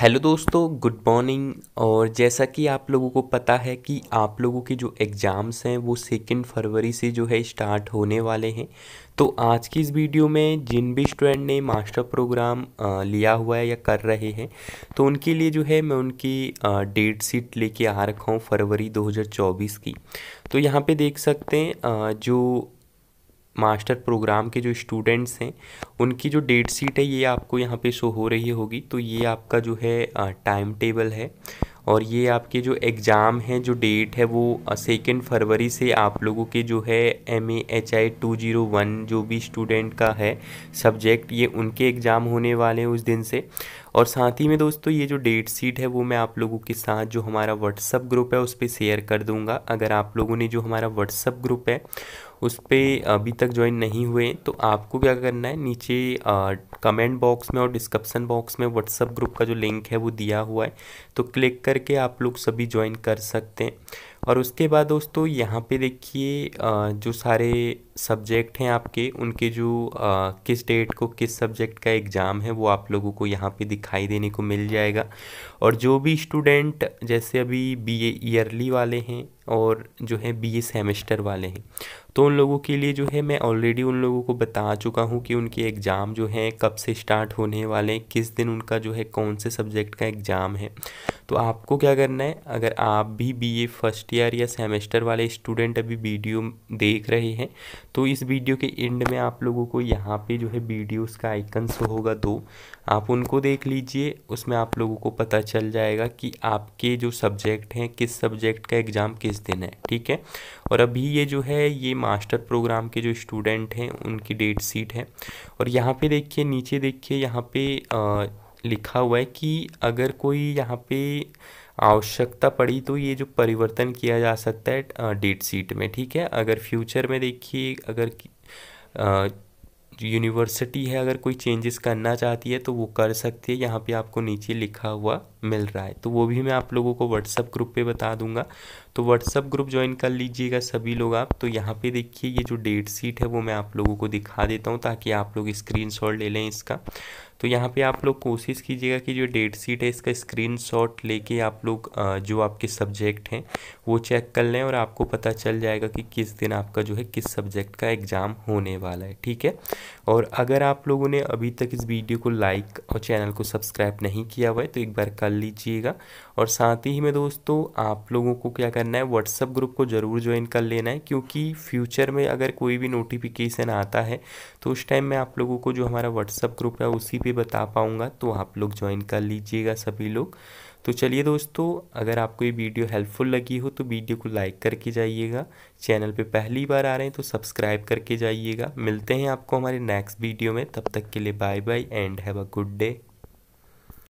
hello दोस्तों good morning और जैसा कि आप लोगों को पता है कि आप लोगों के जो एग्ज़ाम्स हैं वो सेकेंड फरवरी से जो है स्टार्ट होने वाले हैं तो आज की इस वीडियो में जिन भी स्टूडेंट ने मास्टर प्रोग्राम लिया हुआ है या कर रहे हैं तो उनके लिए जो है मैं उनकी डेट शीट लेके आ रखा हूँ फरवरी 2024 की तो यहाँ पे देख सकते हैं जो मास्टर प्रोग्राम के जो स्टूडेंट्स हैं उनकी जो डेट सीट है ये आपको यहाँ पे शो हो रही होगी तो ये आपका जो है टाइम टेबल है और ये आपके जो एग्ज़ाम है जो डेट है वो सेकेंड फरवरी से आप लोगों के जो है M H I two zero one जो भी स्टूडेंट का है सब्जेक्ट ये उनके एग्ज़ाम होने वाले हैं उस दिन से और साथ ही में दोस्तों ये जो डेट शीट है वो मैं आप लोगों के साथ जो हमारा व्हाट्सअप ग्रुप है उस पर शेयर कर दूंगा अगर आप लोगों ने जो हमारा व्हाट्सअप ग्रुप है उस पर अभी तक ज्वाइन नहीं हुए तो आपको क्या करना है नीचे कमेंट बॉक्स में और डिस्क्रिप्सन बॉक्स में व्हाट्सअप ग्रुप का जो लिंक है वो दिया हुआ है तो क्लिक करके आप लोग सभी ज्वाइन कर सकते हैं और उसके बाद दोस्तों यहाँ पे देखिए जो सारे सब्जेक्ट हैं आपके उनके जो आ, किस डेट को किस सब्जेक्ट का एग्ज़ाम है वो आप लोगों को यहाँ पे दिखाई देने को मिल जाएगा और जो भी स्टूडेंट जैसे अभी बीए ईयरली वाले हैं और जो है बीए सेमेस्टर वाले हैं तो उन लोगों के लिए जो है मैं ऑलरेडी उन लोगों को बता चुका हूँ कि उनके एग्ज़ाम जो हैं कब से स्टार्ट होने वाले हैं किस दिन उनका जो है कौन से सब्जेक्ट का एग्ज़ाम है तो आपको क्या करना है अगर आप भी बी ए फर्स्ट ईयर या सेमेस्टर वाले स्टूडेंट अभी वीडियो देख रहे हैं तो इस वीडियो के एंड में आप लोगों को यहाँ पे जो है वीडियोस का आइकन शो होगा दो आप उनको देख लीजिए उसमें आप लोगों को पता चल जाएगा कि आपके जो सब्जेक्ट हैं किस सब्जेक्ट का एग्ज़ाम किस दिन है ठीक है और अभी ये जो है ये मास्टर प्रोग्राम के जो स्टूडेंट हैं उनकी डेट शीट है और यहाँ पे देखिए नीचे देखिए यहाँ पे आ, लिखा हुआ है कि अगर कोई यहाँ पे आवश्यकता पड़ी तो ये जो परिवर्तन किया जा सकता है डेट सीट में ठीक है अगर फ्यूचर में देखिए अगर यूनिवर्सिटी है अगर कोई चेंजेस करना चाहती है तो वो कर सकती है यहाँ पे आपको नीचे लिखा हुआ मिल रहा है तो वो भी मैं आप लोगों को व्हाट्सअप ग्रुप पे बता दूंगा तो व्हाट्सअप ग्रुप ज्वाइन कर लीजिएगा सभी लोग आप तो यहाँ पे देखिए ये जो डेट शीट है वो मैं आप लोगों को दिखा देता हूँ ताकि आप लोग स्क्रीन ले लें इसका तो यहाँ पर आप लोग कोशिश कीजिएगा कि जो डेट शीट है इसका स्क्रीन शॉट लेके आप लोग जो आपके सब्जेक्ट हैं वो चेक कर लें और आपको पता चल जाएगा कि किस दिन आपका जो है किस सब्जेक्ट का एग्ज़ाम होने वाला है ठीक है और अगर आप लोगों ने अभी तक इस वीडियो को लाइक और चैनल को सब्सक्राइब नहीं किया हुआ है तो एक बार कर लीजिएगा और साथ ही में दोस्तों आप लोगों को क्या करना है व्हाट्सअप ग्रुप को ज़रूर ज्वाइन कर लेना है क्योंकि फ्यूचर में अगर कोई भी नोटिफिकेशन आता है तो उस टाइम मैं आप लोगों को जो हमारा व्हाट्सअप ग्रुप है उसी पर बता पाऊँगा तो आप लोग ज्वाइन कर लीजिएगा सभी लोग तो चलिए दोस्तों अगर आपको ये वीडियो हेल्पफुल लगी हो तो वीडियो को लाइक करके जाइएगा चैनल पे पहली बार आ रहे हैं तो सब्सक्राइब करके जाइएगा मिलते हैं आपको हमारे नेक्स्ट वीडियो में तब तक के लिए bye bye and have a good day